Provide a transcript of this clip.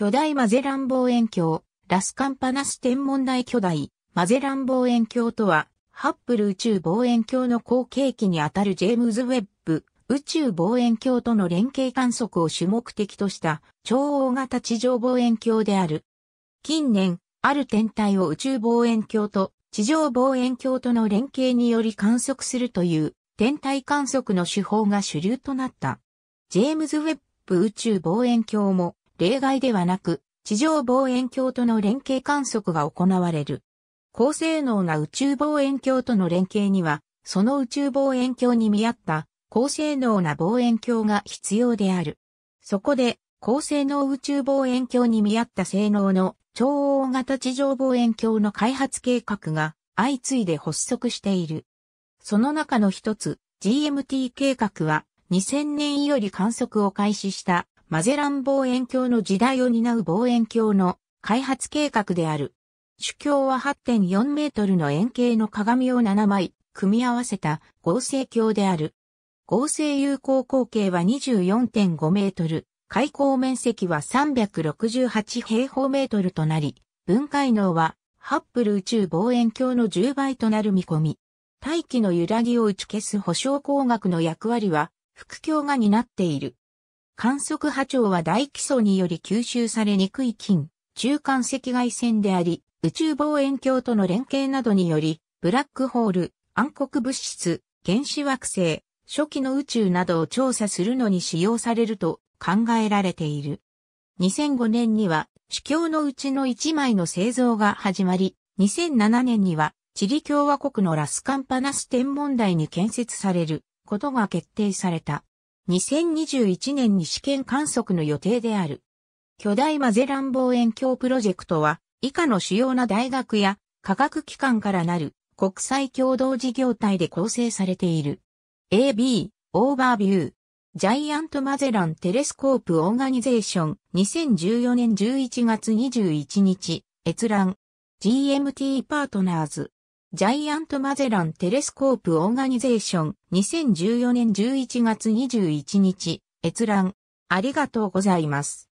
巨大マゼラン望遠鏡、ラスカンパナス天文台巨大、マゼラン望遠鏡とは、ハッブル宇宙望遠鏡の後継機にあたるジェームズ・ウェッブ宇宙望遠鏡との連携観測を主目的とした超大型地上望遠鏡である。近年、ある天体を宇宙望遠鏡と地上望遠鏡との連携により観測するという天体観測の手法が主流となった。ジェームズ・ウェッブ宇宙望遠鏡も例外ではなく、地上望遠鏡との連携観測が行われる。高性能な宇宙望遠鏡との連携には、その宇宙望遠鏡に見合った高性能な望遠鏡が必要である。そこで、高性能宇宙望遠鏡に見合った性能の超大型地上望遠鏡の開発計画が相次いで発足している。その中の一つ、GMT 計画は2000年より観測を開始したマゼラン望遠鏡の時代を担う望遠鏡の開発計画である。主鏡は8.4メートルの円形の鏡を7枚組み合わせた合成鏡である。合成有効口径は24.5メートル、開口面積は368平方メートルとなり、分解能はハッブル宇宙望遠鏡の10倍となる見込み。大気の揺らぎを打ち消す保証工学の役割は、副鏡が担っている。観測波長は大基礎により吸収されにくい金、中間赤外線であり、宇宙望遠鏡との連携などにより、ブラックホール、暗黒物質、原子惑星、初期の宇宙などを調査するのに使用されると考えられている。2005年には、主教のうちの1枚の製造が始まり、2007年には、チリ共和国のラスカンパナス天文台に建設されることが決定された。2021年に試験観測の予定である。巨大マゼラン望遠鏡プロジェクトは、以下の主要な大学や科学機関からなる国際共同事業体で構成されている。AB、オーバービュー。ジャイアントマゼランテレスコープオーガニゼーション2014年11月21日閲覧 GMT パートナーズジャイアントマゼランテレスコープオーガニゼーション2014年11月21日閲覧ありがとうございます。